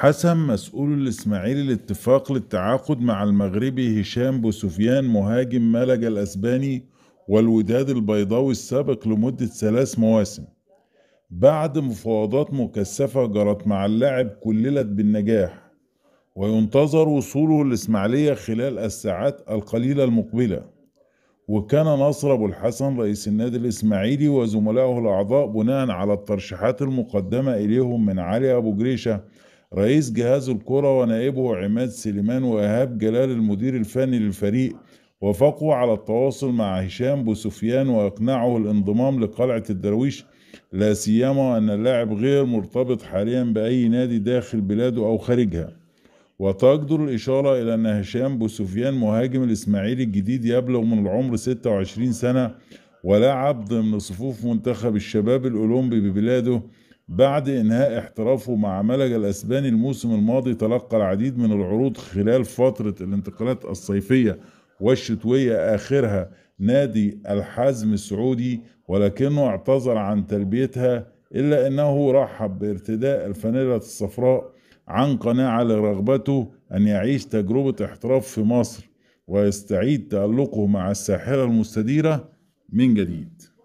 حسم مسؤول الإسماعيلي الاتفاق للتعاقد مع المغربي هشام بوسفيان مهاجم مالجا الأسباني والوداد البيضاوي السابق لمدة ثلاث مواسم بعد مفاوضات مكثفة جرت مع اللاعب كللت بالنجاح وينتظر وصوله الإسماعيلية خلال الساعات القليلة المقبلة وكان ناصر أبو الحسن رئيس النادي الإسماعيلي وزملائه الأعضاء بناء على الترشيحات المقدمة إليهم من علي أبو جريشة رئيس جهاز الكرة ونائبه عماد سليمان وإيهاب جلال المدير الفني للفريق وافقوا على التواصل مع هشام بوسفيان وإقناعه الانضمام لقلعة الدرويش لا سيما أن اللاعب غير مرتبط حاليا بأي نادي داخل بلاده أو خارجها وتقدر الإشارة إلى أن هشام بوسفيان مهاجم الإسماعيلي الجديد يبلغ من العمر 26 سنة ولعب ضمن صفوف منتخب الشباب الأولمبي ببلاده بعد إنهاء احترافه مع ملج الأسباني الموسم الماضي تلقى العديد من العروض خلال فترة الانتقالات الصيفية والشتوية آخرها نادي الحزم السعودي ولكنه اعتذر عن تلبيتها إلا أنه رحب بارتداء الفانيلة الصفراء عن قناعة لرغبته أن يعيش تجربة احتراف في مصر ويستعيد تألقه مع الساحرة المستديرة من جديد